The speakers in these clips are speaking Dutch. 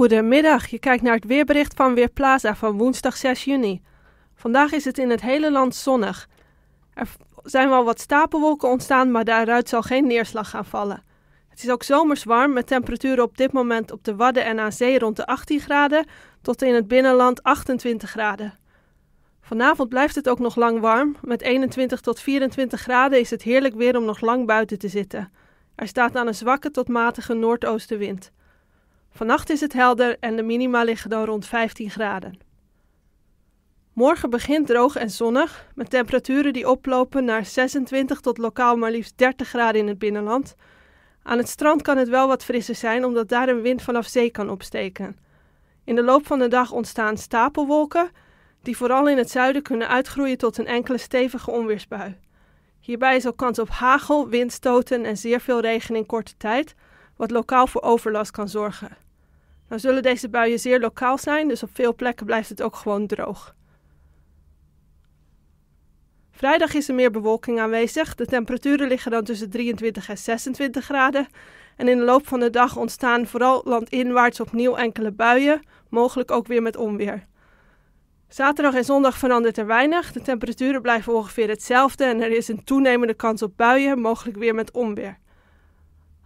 Goedemiddag, je kijkt naar het weerbericht van Weerplaza van woensdag 6 juni. Vandaag is het in het hele land zonnig. Er zijn wel wat stapelwolken ontstaan, maar daaruit zal geen neerslag gaan vallen. Het is ook zomers warm met temperaturen op dit moment op de Wadden en aan zee rond de 18 graden tot in het binnenland 28 graden. Vanavond blijft het ook nog lang warm. Met 21 tot 24 graden is het heerlijk weer om nog lang buiten te zitten. Er staat aan een zwakke tot matige noordoostenwind. Vannacht is het helder en de minima liggen dan rond 15 graden. Morgen begint droog en zonnig, met temperaturen die oplopen naar 26 tot lokaal maar liefst 30 graden in het binnenland. Aan het strand kan het wel wat frisser zijn, omdat daar een wind vanaf zee kan opsteken. In de loop van de dag ontstaan stapelwolken, die vooral in het zuiden kunnen uitgroeien tot een enkele stevige onweersbui. Hierbij is ook kans op hagel, windstoten en zeer veel regen in korte tijd, wat lokaal voor overlast kan zorgen. Nou zullen deze buien zeer lokaal zijn, dus op veel plekken blijft het ook gewoon droog. Vrijdag is er meer bewolking aanwezig. De temperaturen liggen dan tussen 23 en 26 graden. En in de loop van de dag ontstaan vooral landinwaarts opnieuw enkele buien, mogelijk ook weer met onweer. Zaterdag en zondag verandert er weinig. De temperaturen blijven ongeveer hetzelfde en er is een toenemende kans op buien, mogelijk weer met onweer.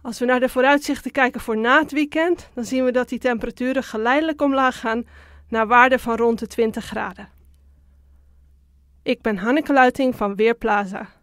Als we naar de vooruitzichten kijken voor na het weekend, dan zien we dat die temperaturen geleidelijk omlaag gaan naar waarden van rond de 20 graden. Ik ben Hanneke Luiting van Weerplaza.